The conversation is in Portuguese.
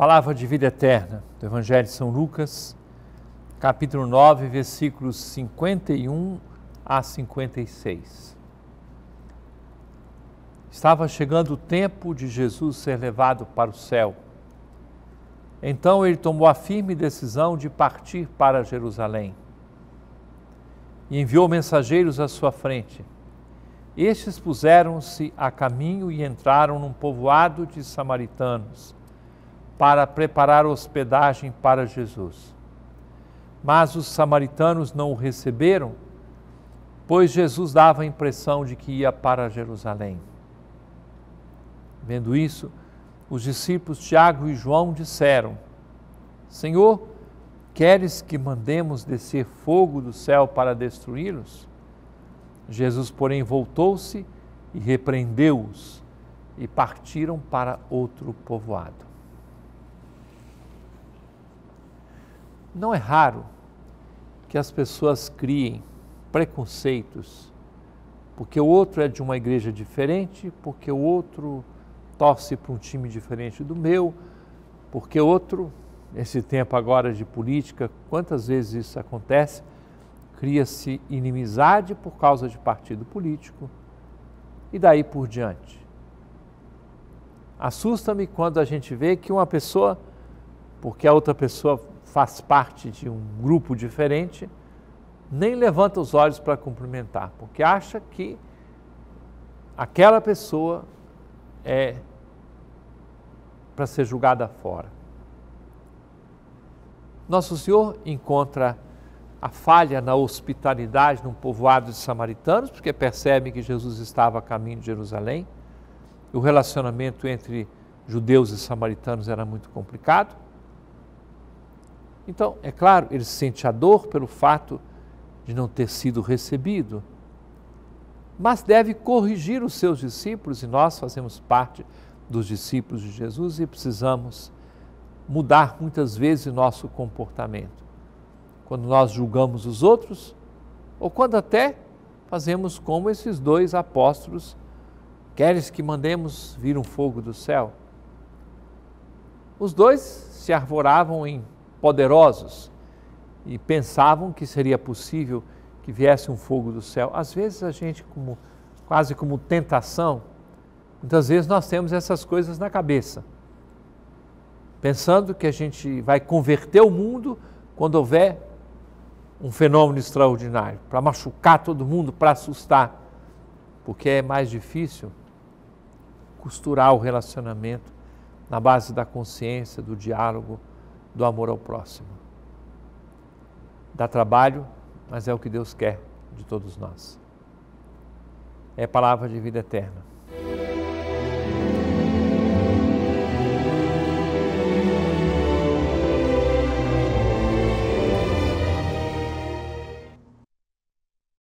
Palavra de vida eterna do Evangelho de São Lucas, capítulo 9, versículos 51 a 56. Estava chegando o tempo de Jesus ser levado para o céu. Então ele tomou a firme decisão de partir para Jerusalém e enviou mensageiros à sua frente. Estes puseram-se a caminho e entraram num povoado de samaritanos para preparar hospedagem para Jesus. Mas os samaritanos não o receberam, pois Jesus dava a impressão de que ia para Jerusalém. Vendo isso, os discípulos Tiago e João disseram: Senhor, queres que mandemos descer fogo do céu para destruí-los? Jesus, porém, voltou-se e repreendeu-os e partiram para outro povoado. Não é raro que as pessoas criem preconceitos, porque o outro é de uma igreja diferente, porque o outro torce para um time diferente do meu, porque outro, nesse tempo agora de política, quantas vezes isso acontece? Cria-se inimizade por causa de partido político e daí por diante. Assusta-me quando a gente vê que uma pessoa, porque a outra pessoa faz parte de um grupo diferente, nem levanta os olhos para cumprimentar, porque acha que aquela pessoa é para ser julgada fora. Nosso Senhor encontra a falha na hospitalidade num povoado de samaritanos, porque percebe que Jesus estava a caminho de Jerusalém. O relacionamento entre judeus e samaritanos era muito complicado. Então, é claro, ele sente a dor pelo fato de não ter sido recebido, mas deve corrigir os seus discípulos, e nós fazemos parte dos discípulos de Jesus e precisamos mudar muitas vezes o nosso comportamento. Quando nós julgamos os outros, ou quando até fazemos como esses dois apóstolos: Queres que mandemos vir um fogo do céu? Os dois se arvoravam em poderosos e pensavam que seria possível que viesse um fogo do céu. Às vezes a gente, como, quase como tentação, muitas vezes nós temos essas coisas na cabeça, pensando que a gente vai converter o mundo quando houver um fenômeno extraordinário, para machucar todo mundo, para assustar, porque é mais difícil costurar o relacionamento na base da consciência, do diálogo do amor ao próximo. Dá trabalho, mas é o que Deus quer de todos nós. É palavra de vida eterna.